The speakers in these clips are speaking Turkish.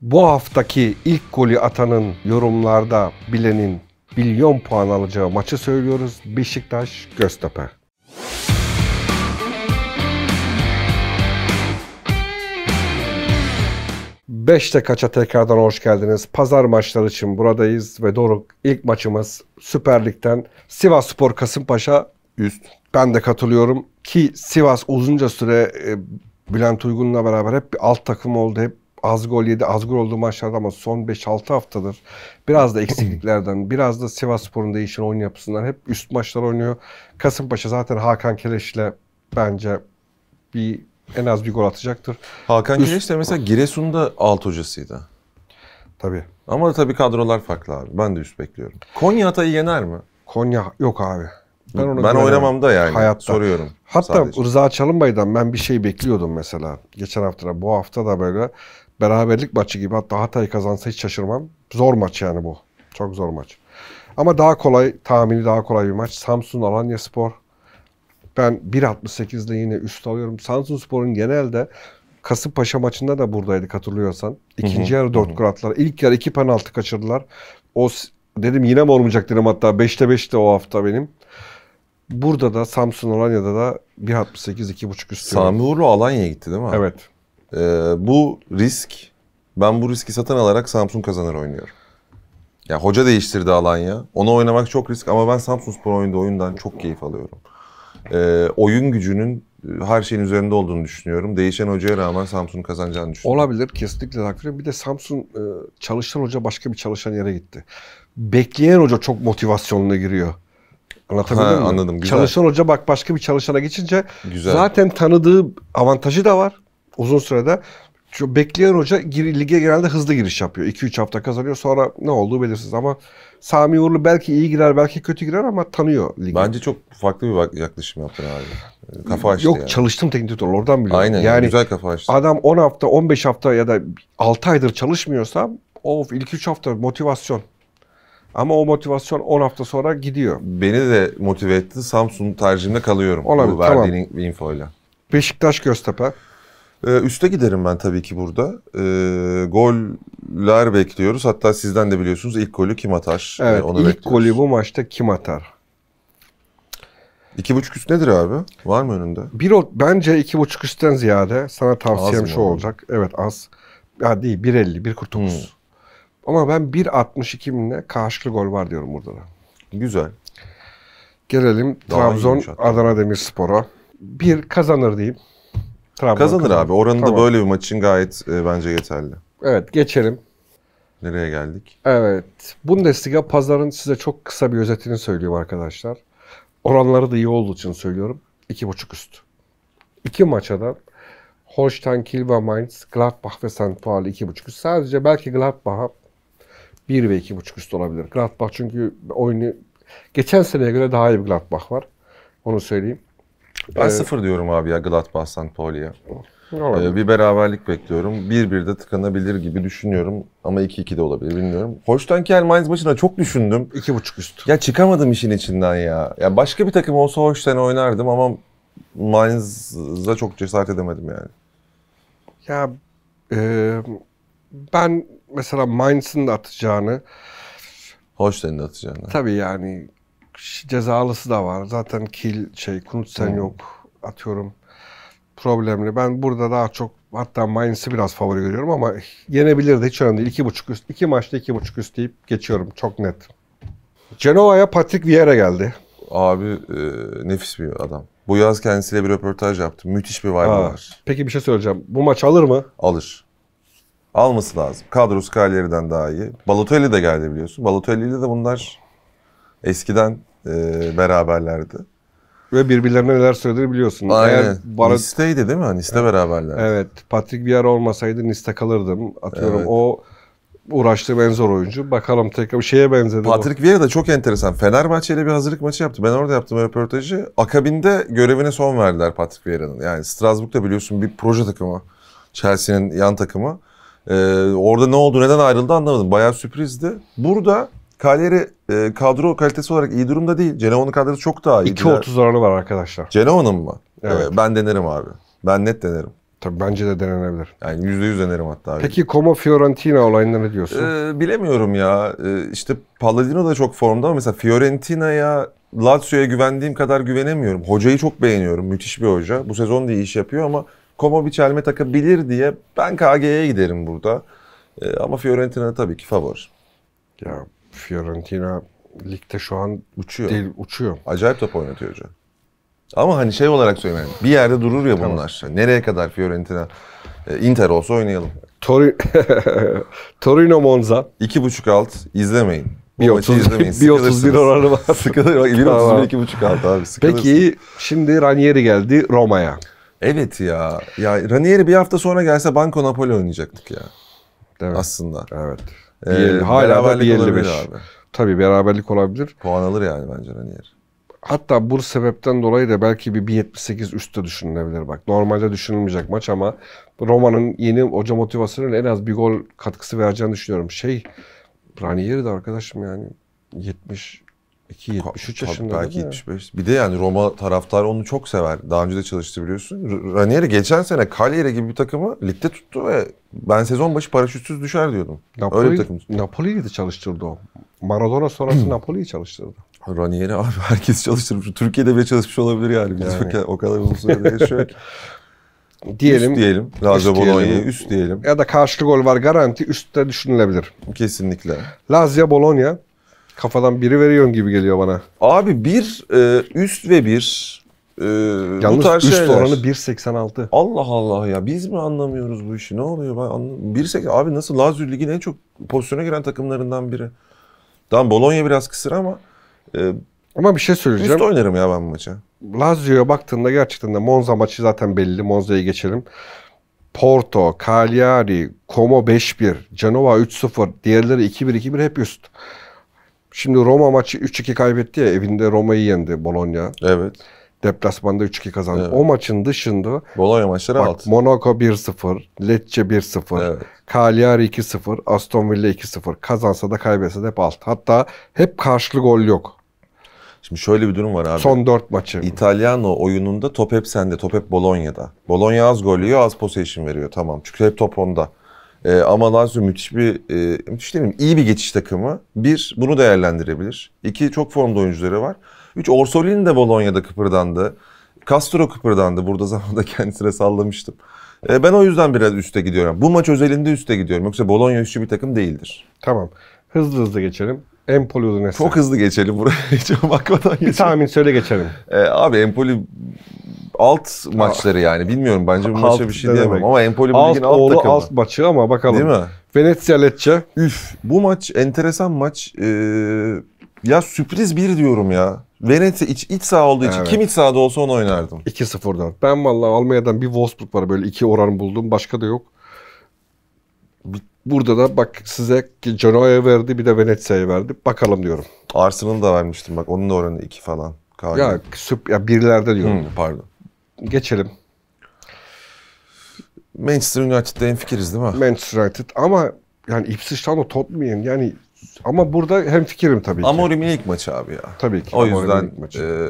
Bu haftaki ilk golü atanın yorumlarda bilenin milyon puan alacağı maçı söylüyoruz. Beşiktaş Göztepe. Beşte kaça tekrardan hoş geldiniz. Pazar maçları için buradayız ve doğru ilk maçımız Süper Lig'den Sivas Spor Kasımpaşa üst. Ben de katılıyorum ki Sivas uzunca süre e, Bülent Uygun'la beraber hep bir alt takım oldu. Hep az gol yedi, az gol olduğu maçlarda ama son 5-6 haftadır biraz da eksikliklerden, biraz da Sivasspor'un değişen oyun yapısından hep üst maçlar oynuyor. Kasımpaşa zaten Hakan Keleş'le bence bir en az bir gol atacaktır. Hakan üst... Keleş de mesela Giresun'da alt hocasıydı. Tabii. Ama tabii kadrolar farklı abi. Ben de üst bekliyorum. Konya Hatay'ı yener mi? Konya yok abi. Ben, onu ben oynamam da yani. Hayatta. Soruyorum. Hatta sadece. Rıza Çalınbay'dan ben bir şey bekliyordum mesela. Geçen hafta da bu hafta da böyle beraberlik maçı gibi hatta Hatay kazansa hiç şaşırmam. Zor maç yani bu. Çok zor maç. Ama daha kolay tahmini daha kolay bir maç. Samsun Alanya Spor. Ben 1.68'de yine üst alıyorum. Samsun Spor'un genelde Kasımpaşa maçında da buradaydık hatırlıyorsan. İkinci yarı dört gol attılar. İlk yarı iki penaltı kaçırdılar. O dedim yine mi olmayacak dedim hatta 5'te 5'te o hafta benim. Burada da Samsun Alanya'da da 1.68 2.5 üstü. Sami Uğurlu Alanya'ya gitti değil mi? Evet. Ee, bu risk, ben bu riski satın alarak Samsun kazanır oynuyorum. Ya yani hoca değiştirdi alan ya, Ona oynamak çok risk ama ben Samsun Spor oyunda oyundan çok keyif alıyorum. Ee, oyun gücünün e, her şeyin üzerinde olduğunu düşünüyorum. Değişen hocaya rağmen Samsun'un kazanacağını düşünüyorum. Olabilir. Kesinlikle takvirim. Bir de Samsun e, çalışan hoca başka bir çalışan yere gitti. Bekleyen hoca çok motivasyonuna giriyor. Anlatabildim ha, mi? Anladım. Güzel. Çalışan hoca bak başka bir çalışana geçince güzel. zaten tanıdığı avantajı da var uzun sürede şu bekleyen hoca gir, lige genelde hızlı giriş yapıyor. 2-3 hafta kazanıyor sonra ne olduğu belirsiz ama Sami Uğurlu belki iyi girer belki kötü girer ama tanıyor ligi. Bence çok farklı bir yaklaşım yaptın abi. Kafa açtı Yok yani. çalıştım teknik direktör oradan biliyorum. Aynen yani, güzel kafa açtı. Adam 10 hafta 15 hafta ya da 6 aydır çalışmıyorsa of ilk 3 hafta motivasyon. Ama o motivasyon 10 hafta sonra gidiyor. Beni de motive etti. Samsun tercihimde kalıyorum. Olabilir, bu verdiğin tamam. infoyla. Beşiktaş Göztepe. Ee, üste giderim ben tabii ki burada. Ee, goller bekliyoruz. Hatta sizden de biliyorsunuz ilk golü kim atar? Ee, evet, ee, onu ilk bekliyoruz. golü bu maçta kim atar? İki buçuk üst nedir abi? Var mı önünde? Bir bence iki buçuk üstten ziyade sana tavsiyem az şu abi? olacak. Evet az. Ya değil 1.50, 1.49. Hmm. Ama ben 1.62 minle karşılıklı gol var diyorum burada da. Güzel. Gelelim Daha Trabzon Adana Demirspor'a. Bir kazanır diyeyim. Trabzon kazanır, kazanır abi. oranında tamam. böyle bir maç için gayet e, bence yeterli. Evet geçelim. Nereye geldik? Evet. Bundesliga pazarın size çok kısa bir özetini söylüyorum arkadaşlar. Oranları da iyi olduğu için söylüyorum. 2.5 üst. İki maça da Holstein Kiel ve Mainz, Gladbach ve St. Pauli 2.5 üst. Sadece belki Gladbach'a 1 ve 2.5 üst olabilir. Gladbach çünkü oyunu geçen seneye göre daha iyi bir Gladbach var. Onu söyleyeyim. Ben ee, sıfır diyorum abi ya Gladbach-St. Pauli'ye. Olabilir. Ee, bir beraberlik bekliyorum. 1-1 de tıkanabilir gibi düşünüyorum. Ama 2-2 de olabilir bilmiyorum. Holstein Kiel Mainz maçına çok düşündüm. 2.5 üst. Ya çıkamadım işin içinden ya. Ya başka bir takım olsa Holstein oynardım ama Mainz'a çok cesaret edemedim yani. Ya e, ben mesela Mainz'ın da atacağını Holstein'in de atacağını. Tabii yani cezalısı da var. Zaten kil şey Knudsen hmm. yok atıyorum problemli. Ben burada daha çok hatta Mainz'i biraz favori görüyorum ama yenebilir de hiç önemli değil. İki buçuk üst, iki maçta iki buçuk üst deyip geçiyorum. Çok net. Cenova'ya Patrick Vieira geldi. Abi e, nefis bir adam. Bu yaz kendisiyle bir röportaj yaptım. Müthiş bir vibe var. Peki bir şey söyleyeceğim. Bu maç alır mı? Alır. Alması lazım. Kadrosu Kalyeri'den daha iyi. Balotelli de geldi biliyorsun. Balotelli ile de bunlar eskiden e, beraberlerdi. Ve birbirlerine neler söylediğini biliyorsun. Aynen. Eğer Niste'ydi değil mi? Niste beraberler. Evet. Patrick bir ara olmasaydı Niste kalırdım. Atıyorum evet. o uğraştığım en zor oyuncu. Bakalım tekrar şeye benzedi. Patrick Vieira da çok enteresan. Fenerbahçe ile bir hazırlık maçı yaptı. Ben orada yaptım röportajı. Akabinde görevine son verdiler Patrick Vieira'nın. Yani Strasbourg'da biliyorsun bir proje takımı. Chelsea'nin yan takımı. Ee, orada ne oldu, neden ayrıldı anlamadım. Bayağı sürprizdi. Burada Kaleri e, kadro kalitesi olarak iyi durumda değil. Cenova'nın kadrosu çok daha iyi. 2.30 aralı var arkadaşlar. Cenova'nın mı? Evet. Ee, ben denerim abi. Ben net denerim. Tabii bence de denenebilir. Yani yüz denerim hatta. Abi. Peki Como Fiorentina olayında ne diyorsun? Ee, bilemiyorum ya. Ee, işte Palladino da çok formda ama mesela Fiorentina'ya Lazio'ya güvendiğim kadar güvenemiyorum. Hocayı çok beğeniyorum. Müthiş bir hoca. Bu sezon da iyi iş yapıyor ama Como bir çelme takabilir diye ben KG'ye giderim burada. Ee, ama Fiorentina tabii ki favori. Ya Fiorentina ligde şu an uçuyor. Değil, uçuyor. Acayip top oynatıyor hoca. Ama hani şey olarak söyleyeyim. Bir yerde durur ya tamam. bunlar. Hani nereye kadar Fiorentina? E, Inter olsa oynayalım. Tori... Torino Monza. 2.5 alt izlemeyin. Bir 30, izlemeyin. Bir 31 oranı var. Sıkılır. Bir 31 tamam. 2.5 alt abi. Sıkılırsın. Peki şimdi Ranieri geldi Roma'ya. Evet ya. Ya Ranieri bir hafta sonra gelse Banco Napoli oynayacaktık ya. Değil mi? Aslında. Evet. Ee, bir hala da 1.55. Tabii beraberlik olabilir. Puan alır yani bence Ranier. Hatta bu sebepten dolayı da belki bir 78 üstte düşünülebilir bak. Normalde düşünülmeyecek maç ama Roma'nın yeni hoca motivasyonuyla en az bir gol katkısı vereceğini düşünüyorum. Şey Ranieri de arkadaşım yani 70 2.73 yaşında Belki 75. Bir de yani Roma taraftarı onu çok sever. Daha önce de çalıştı biliyorsun. R- Ranieri geçen sene Cagliari gibi bir takımı ligde tuttu ve ben sezon başı paraşütsüz düşer diyordum. Napoli, Öyle bir takım. Napoli'yi de çalıştırdı o. Maradona sonrası Napoli'yi çalıştırdı. Ranieri abi herkes çalıştırmış. Türkiye'de bile çalışmış olabilir yani. Biz yani. o kadar uzun sürede yaşıyor diyelim. Üst diyelim. Lazio Bologna'yı üst diyelim. Ya da karşılık gol var garanti üstte düşünülebilir. Kesinlikle. Lazio Bologna kafadan biri veriyorsun gibi geliyor bana. Abi bir e, üst ve bir e, Yalnız bu tarz üst şeyler. oranı 1.86. Allah Allah ya biz mi anlamıyoruz bu işi? Ne oluyor? Ben anlam- 1.80 abi nasıl Lazio Ligi'nin en çok pozisyona giren takımlarından biri. Tamam Bologna biraz kısır ama e, Ama bir şey söyleyeceğim. üst oynarım ya ben bu maça. Lazio'ya baktığında gerçekten de Monza maçı zaten belli. Monza'ya geçelim. Porto, Cagliari, Como 5-1, Genova 3-0, diğerleri 2-1-2-1 hep üst. Şimdi Roma maçı 3-2 kaybetti ya evinde Roma'yı yendi Bologna. Evet. Deplasmanda 3-2 kazandı. Evet. O maçın dışında Bologna maçları alt. Monaco 1-0, Lecce 1-0, evet. Cagliari 2-0, Aston Villa 2-0. Kazansa da kaybetse de hep alt. Hatta hep karşılık gol yok. Şimdi şöyle bir durum var abi. Son 4 maçı. İtalyano oyununda top hep sende, top hep Bologna'da. Bologna az gol yiyor, az possession veriyor tamam. Çünkü hep top onda. E, ama Lazio müthiş bir, e, müthiş demeyeyim, iyi bir geçiş takımı. Bir, bunu değerlendirebilir. İki, çok formda oyuncuları var. Üç, Orsolini de Bologna'da kıpırdandı. Castro kıpırdandı. Burada zamanında kendisine sallamıştım. E, ben o yüzden biraz üste gidiyorum. Bu maç özelinde üste gidiyorum. Yoksa Bologna üçlü bir takım değildir. Tamam. Hızlı hızlı geçelim. Empoli Udinese. Çok hızlı geçelim buraya. Hiç bakmadan geçelim. Bir tahmin söyle geçelim. E, abi Empoli alt maçları yani. Bilmiyorum bence bu alt bir şey diyemem demek. ama Empoli bu alt, ligin alt takımı. Alt maçı ama bakalım. Değil mi? Venezia Lecce. Üf bu maç enteresan maç. Ee, ya sürpriz bir diyorum ya. Venezia iç, iç sağ olduğu için evet. kim iç sahada olsa onu oynardım. 2-0'dan. Ben vallahi Almanya'dan bir Wolfsburg var böyle iki oran buldum. Başka da yok. Burada da bak size Genoa'ya verdi bir de Venezia'ya verdi. Bakalım diyorum. Arsenal da vermiştim bak onun da oranı 2 falan. Kali. Ya, süp, ya birlerde diyorum. Hmm, pardon geçelim. Manchester United'da en fikiriz değil mi? Manchester United ama yani Ipswich'ten o Tottenham yani ama burada hem fikirim tabii ki. Amorim'in ilk maçı abi ya. Tabii ki. O Amorim yüzden e,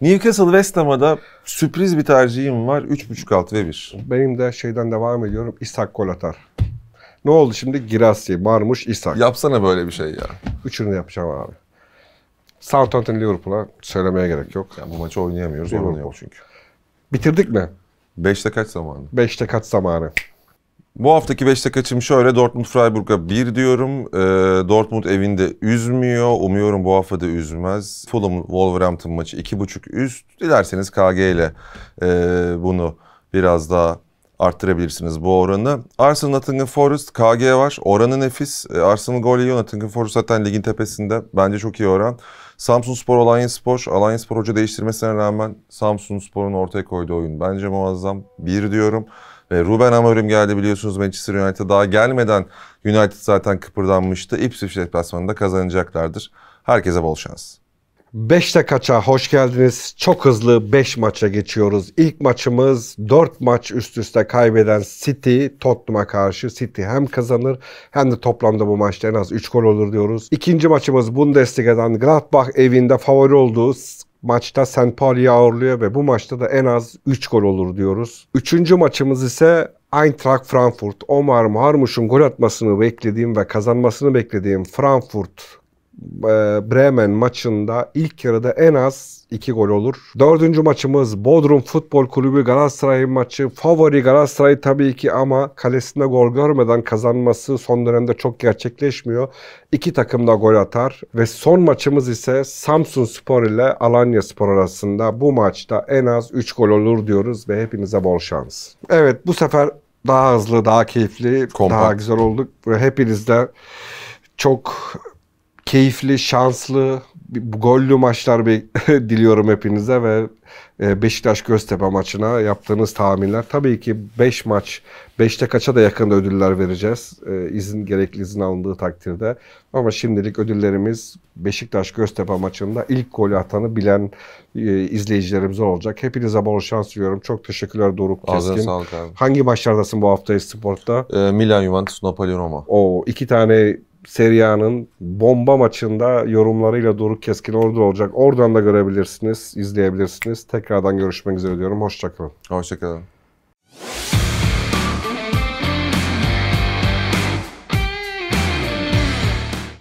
Newcastle West Ham'da sürpriz bir tercihim var. 3.5 altı ve 1. Benim de şeyden devam ediyorum. İshak gol atar. Ne oldu şimdi? Girassi, Marmuş, İshak. Yapsana böyle bir şey ya. Üçünü de yapacağım abi. Southampton Liverpool'a söylemeye gerek yok. Ya bu maçı oynayamıyoruz. Liverpool çünkü. Bitirdik mi? Beşte kaç zamanı? Beşte kaç zamanı. Bu haftaki beşte kaçım şöyle. Dortmund Freiburg'a bir diyorum. Ee, Dortmund evinde üzmüyor. Umuyorum bu hafta da üzmez. Fulham Wolverhampton maçı iki buçuk üst. Dilerseniz KG ile e, bunu biraz daha arttırabilirsiniz bu oranı. Arsenal Nottingham Forest KG var. Oranı nefis. E, Arsenal gol yiyor. Nottingham Forest zaten ligin tepesinde. Bence çok iyi oran. Samsun Spor, Alanya Spor. Alanya Spor hoca değiştirmesine rağmen Samsun Spor'un ortaya koyduğu oyun. Bence muazzam. Bir diyorum. Ve Ruben Amorim geldi biliyorsunuz Manchester United daha gelmeden United zaten kıpırdanmıştı. Ipswich deplasmanında kazanacaklardır. Herkese bol şans. Beşte kaça hoş geldiniz. Çok hızlı 5 maça geçiyoruz. İlk maçımız 4 maç üst üste kaybeden City Tottenham'a karşı. City hem kazanır hem de toplamda bu maçta en az 3 gol olur diyoruz. İkinci maçımız Bundesliga'dan Gladbach evinde favori olduğu maçta St. Pauli'yi ağırlıyor ve bu maçta da en az 3 gol olur diyoruz. Üçüncü maçımız ise Eintracht Frankfurt, Omar Harmuş'un gol atmasını beklediğim ve kazanmasını beklediğim Frankfurt ee, Bremen maçında ilk yarıda en az 2 gol olur. Dördüncü maçımız Bodrum Futbol Kulübü Galatasaray maçı. Favori Galatasaray tabii ki ama kalesinde gol görmeden kazanması son dönemde çok gerçekleşmiyor. İki takım da gol atar. Ve son maçımız ise Samsun Spor ile Alanya Spor arasında. Bu maçta en az 3 gol olur diyoruz ve hepinize bol şans. Evet bu sefer daha hızlı, daha keyifli, Kompakt. daha güzel olduk. Hepinizde çok keyifli, şanslı, gollü maçlar bir diliyorum hepinize ve e, Beşiktaş Göztepe maçına yaptığınız tahminler. Tabii ki 5 maç, 5'te kaça da yakında ödüller vereceğiz. E, izin gerekli izin alındığı takdirde. Ama şimdilik ödüllerimiz Beşiktaş Göztepe maçında ilk golü atanı bilen e, izleyicilerimiz olacak. Hepinize bol şans diliyorum. Çok teşekkürler Doruk Keskin. Ağzına sağlık abi. Hangi maçlardasın bu hafta sportta? Milan Juventus, Napoli Roma. Oo, iki tane Serie bomba maçında yorumlarıyla Doruk Keskin orada olacak. Oradan da görebilirsiniz, izleyebilirsiniz. Tekrardan görüşmek üzere diyorum. Hoşçakalın. Hoşçakalın.